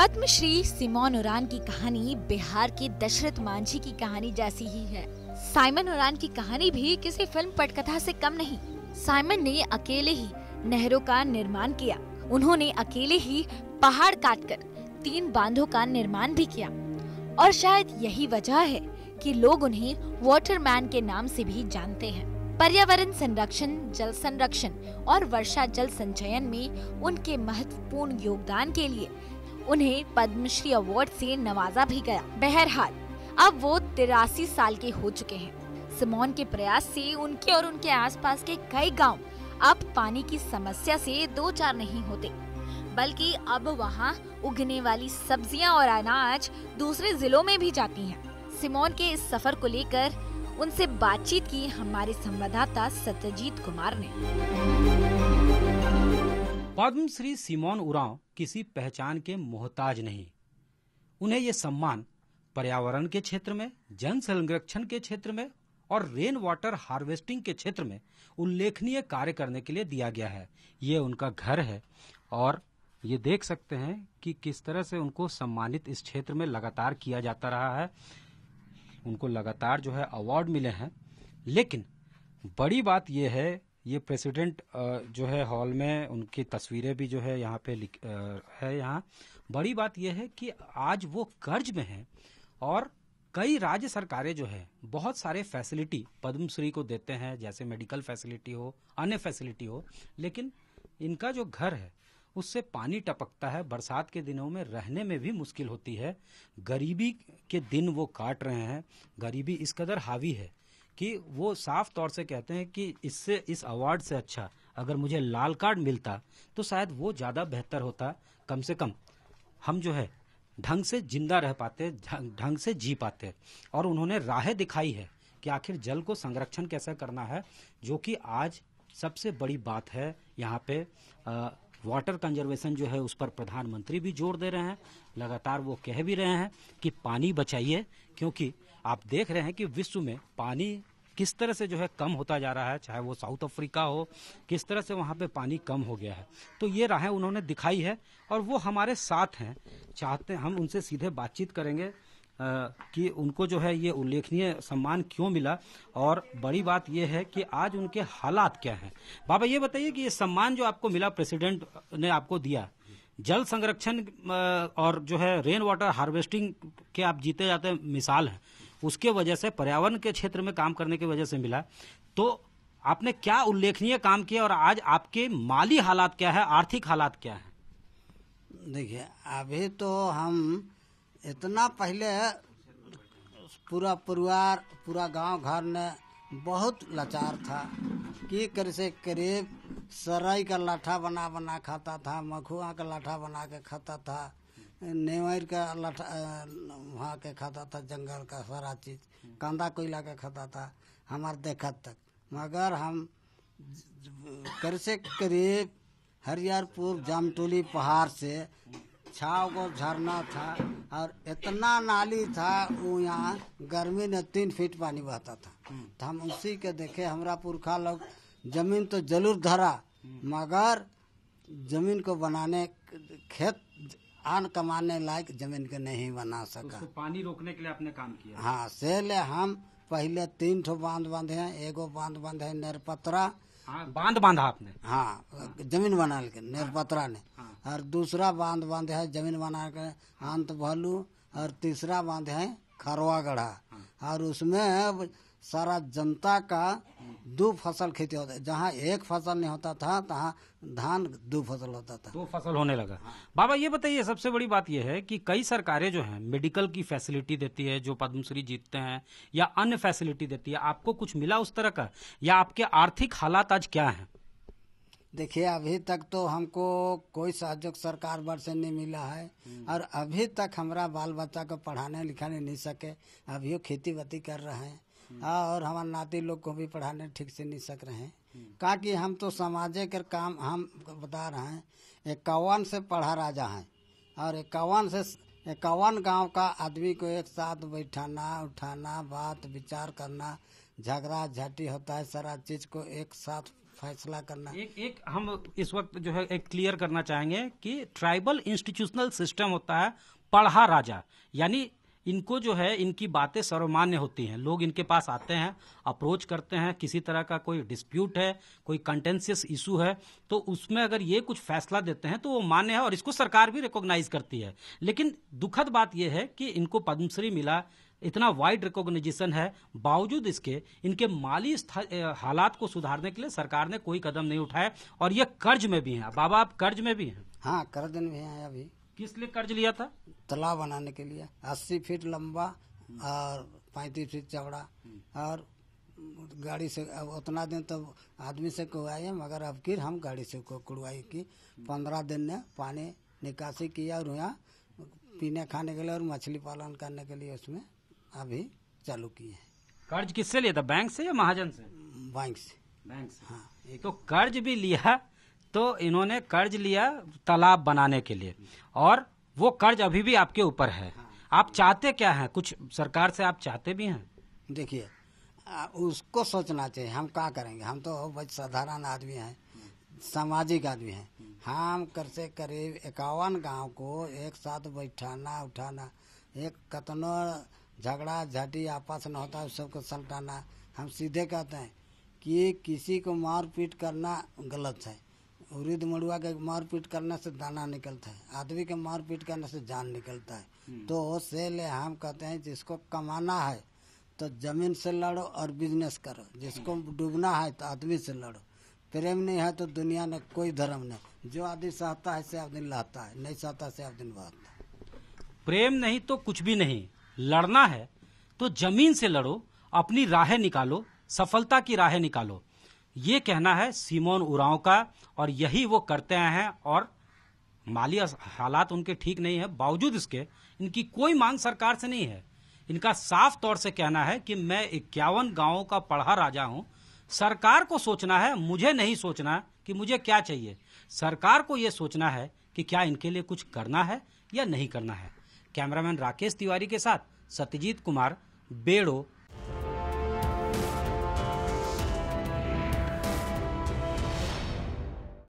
Padmashri Simone उरान की कहानी बिहार की दशरथ मांझी की कहानी जैसी ही है साइमन उरान की कहानी भी किसी फिल्म पटकथा से कम नहीं साइमन ने अकेले ही नहरों का निर्माण किया उन्होंने अकेले ही पहाड़ काटकर तीन बांधों का निर्माण भी किया और शायद यही वजह है कि लोग उन्हें वाटरमैन के नाम से भी जानते हैं पर्यावरण संरक्षण जल संरक्षण और वर्षा जल संचयन में उनके महत्वपूर्ण योगदान के लिए उन्हें पद्मश्री अवार्ड से नवाजा भी गया बहरहाल अब वो तिरासी साल के हो चुके हैं सिमोन के प्रयास से उनके और उनके आसपास के कई गांव अब पानी की समस्या से दो चार नहीं होते बल्कि अब वहाँ उगने वाली सब्जियां और अनाज दूसरे जिलों में भी जाती हैं। सिमोन के इस सफर को लेकर उनसे बातचीत की हमारे संवाददाता सत्यजीत कुमार ने पद्मश्री सिमोन उरांव किसी पहचान के मोहताज नहीं उन्हें ये सम्मान पर्यावरण के क्षेत्र में जन संरक्षण के क्षेत्र में और रेन वाटर हार्वेस्टिंग के क्षेत्र में उल्लेखनीय कार्य करने के लिए दिया गया है ये उनका घर है और ये देख सकते हैं कि किस तरह से उनको सम्मानित इस क्षेत्र में लगातार किया जाता रहा है उनको लगातार जो है अवार्ड मिले हैं लेकिन बड़ी बात यह है ये प्रेसिडेंट जो है हॉल में उनकी तस्वीरें भी जो है यहाँ पे है यहाँ बड़ी बात यह है कि आज वो कर्ज में है और कई राज्य सरकारें जो है बहुत सारे फैसिलिटी पद्मश्री को देते हैं जैसे मेडिकल फैसिलिटी हो अन्य फैसिलिटी हो लेकिन इनका जो घर है उससे पानी टपकता है बरसात के दिनों में रहने में भी मुश्किल होती है गरीबी के दिन वो काट रहे हैं गरीबी इस कदर हावी है कि वो साफ तौर से कहते हैं कि इससे इस अवार्ड से अच्छा अगर मुझे लाल कार्ड मिलता तो शायद वो ज़्यादा बेहतर होता कम से कम हम जो है ढंग से जिंदा रह पाते ढंग से जी पाते और उन्होंने राहें दिखाई है कि आखिर जल को संरक्षण कैसे करना है जो कि आज सबसे बड़ी बात है यहाँ पे आ, वाटर कंजर्वेशन जो है उस पर प्रधानमंत्री भी जोर दे रहे हैं लगातार वो कह भी रहे हैं कि पानी बचाइए क्योंकि आप देख रहे हैं कि विश्व में पानी किस तरह से जो है कम होता जा रहा है चाहे वो साउथ अफ्रीका हो किस तरह से वहाँ पे पानी कम हो गया है तो ये राहें उन्होंने दिखाई है और वो हमारे साथ हैं चाहते हम उनसे सीधे बातचीत करेंगे कि उनको जो है ये उल्लेखनीय सम्मान क्यों मिला और बड़ी बात ये है कि आज उनके हालात क्या हैं बाबा ये बताइए कि ये सम्मान जो आपको मिला प्रेसिडेंट ने आपको दिया जल संरक्षण और जो है रेन वाटर हार्वेस्टिंग के आप जीते जाते मिसाल हैं उसके वजह से पर्यावरण के क्षेत्र में काम करने की वजह से मिला तो आपने क्या उल्लेखनीय काम किया और आज आपके माली हालात क्या है आर्थिक हालात क्या है देखिए अभी तो हम इतना पहले पूरा परिवार पूरा गांव घर ने बहुत लाचार था कि कर से करीब सराई का लाठा बना बना खाता था मखुआ का लाठा बना के खाता था नेवर का लठ वहाँ के खाता था जंगल का सारा चीज कंधा कोयला के खाता था हमारे देखा तक मगर हम कर से करीब हरियारपुर जामटोली पहाड़ से छाव को झरना था और इतना नाली था वो यहाँ गर्मी में तीन फीट पानी बहता था तो हम उसी के देखे हमारा पुरखा लोग जमीन तो जरूर धरा मगर जमीन को बनाने खेत आन कमाने लायक जमीन के नहीं बना सका तो पानी रोकने के लिए आपने काम किया हाँ से ले हम पहले तीन ठो बांध बांधे हैं एगो बांध बांधे है नरपतरा हाँ, बांध बांधा आपने हाँ, हाँ जमीन बना के नेरपतरा ने हाँ, और दूसरा बांध बांधे है जमीन बना के अंत भलू और तीसरा बांध है खरवा गढ़ा और उसमें सारा जनता का दो फसल खेती होता है जहाँ एक फसल नहीं होता था तहाँ धान दो फसल होता था दो फसल होने लगा बाबा ये बताइए सबसे बड़ी बात यह है कि कई सरकारें जो हैं मेडिकल की फैसिलिटी देती है जो पद्मश्री जीतते हैं या अन्य फैसिलिटी देती है आपको कुछ मिला उस तरह का या आपके आर्थिक हालात आज क्या है देखिए अभी तक तो हमको कोई सहयोग सरकार भर से नहीं मिला है हम्म। और अभी तक हमारा बाल बच्चा को पढ़ाने लिखाने नहीं सके अभी खेती बाती कर रहे हैं हम्म। और हमारे नाती लोग को भी पढ़ाने ठीक से नहीं सक रहे हैं हम्म। का कि हम तो समाजे के काम हम बता रहे हैं इक्यावन से पढ़ा राजा है और इक्यावन से इक्यावन गांव का आदमी को एक साथ बैठाना उठाना बात विचार करना झगड़ा झाटी होता है सारा चीज को एक साथ फैसला करना एक एक हम इस वक्त जो है एक क्लियर करना चाहेंगे कि ट्राइबल इंस्टीट्यूशनल सिस्टम होता है पढ़ा राजा यानी इनको जो है इनकी बातें सर्वमान्य होती हैं लोग इनके पास आते हैं अप्रोच करते हैं किसी तरह का कोई डिस्प्यूट है कोई कंटेंसियस इशू है तो उसमें अगर ये कुछ फैसला देते हैं तो वो मान्य है और इसको सरकार भी रिकॉग्नाइज करती है लेकिन दुखद बात यह है कि इनको पद्मश्री मिला इतना वाइड रिकॉग्निशन है बावजूद इसके इनके माली हालात को सुधारने के लिए सरकार ने कोई कदम नहीं उठाया और ये कर्ज में भी है बाबा आप कर्ज में भी हैं हाँ कर्ज में भी हैं अभी किस लिए कर्ज लिया था तालाब बनाने के लिए अस्सी फीट लंबा और पैंतीस फीट चौड़ा और गाड़ी से उतना दिन तो आदमी से कुआई मगर अब की हम गाड़ी से कुड़वाई की पंद्रह दिन ने पानी निकासी किया और यहाँ पीने खाने के लिए और मछली पालन करने के लिए उसमें अभी चालू किए हैं कर्ज किससे लिया था बैंक से या महाजन से बैंक से बैंक से हाँ एक तो कर्ज भी लिया तो इन्होंने कर्ज लिया तालाब बनाने के लिए और वो कर्ज अभी भी आपके ऊपर है हाँ। आप चाहते क्या हैं कुछ सरकार से आप चाहते भी हैं देखिए उसको सोचना चाहिए हम क्या करेंगे हम तो साधारण आदमी हैं सामाजिक आदमी हैं हम कर से करीब इक्यावन गांव को एक साथ बैठाना उठाना एक कतनो झगड़ा झटी आपस में होता है सबको सलटाना हम सीधे कहते हैं कि किसी को मार पीट करना गलत है उरीद मड़ुआ के मार पीट करने से दाना निकलता है आदमी के मार पीट करने से जान निकलता है हम्म। तो से ले हम कहते हैं जिसको कमाना है तो जमीन से लड़ो और बिजनेस करो जिसको हम्म। डूबना है तो आदमी से लड़ो प्रेम नहीं है तो दुनिया में कोई धर्म नहीं जो आदमी सहता है से आप दिन लहता है नहीं सहता से आप दिन बहता है प्रेम नहीं तो कुछ भी नहीं लड़ना है तो जमीन से लड़ो अपनी राहें निकालो सफलता की राहें निकालो ये कहना है सीमोन उराव का और यही वो करते आए हैं और माली हालात उनके ठीक नहीं है बावजूद इसके इनकी कोई मांग सरकार से नहीं है इनका साफ तौर से कहना है कि मैं इक्यावन गांवों का पढ़ा राजा हूं सरकार को सोचना है मुझे नहीं सोचना कि मुझे क्या चाहिए सरकार को यह सोचना है कि क्या इनके लिए कुछ करना है या नहीं करना है कैमरामैन राकेश तिवारी के साथ सत्यजीत कुमार बेड़ो